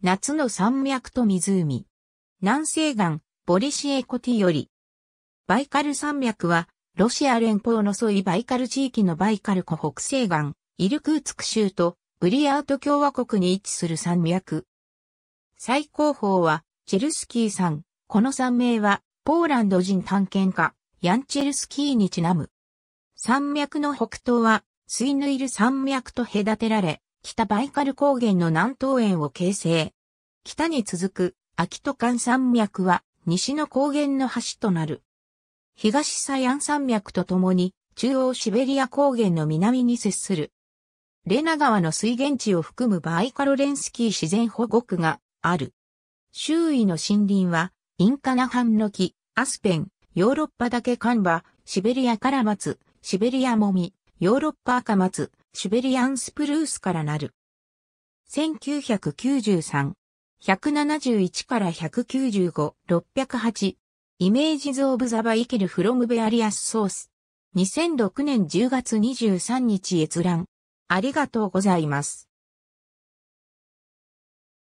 夏の山脈と湖。南西岸、ボリシエコティより。バイカル山脈は、ロシア連邦の沿いバイカル地域のバイカル湖北西岸、イルクーツク州とブリアート共和国に位置する山脈。最高峰は、チェルスキー山。この山名は、ポーランド人探検家、ヤンチェルスキーにちなむ。山脈の北東は、スイヌイル山脈と隔てられ、北バイカル高原の南東縁を形成。北に続く秋都間山脈は西の高原の橋となる。東サヤン山脈とともに中央シベリア高原の南に接する。レナ川の水源地を含むバイカロレンスキー自然保護区がある。周囲の森林はインカナハンノキ、アスペン、ヨーロッパだけカンバ、シベリアカラマツ、シベリアモミ、ヨーロッパアカマツ、シュベリアンスプルースからなる。1993、171から195、608、イメージズ・オブ・ザ・バイケル・フロム・ベアリアス・ソース。2006年10月23日閲覧。ありがとうございます。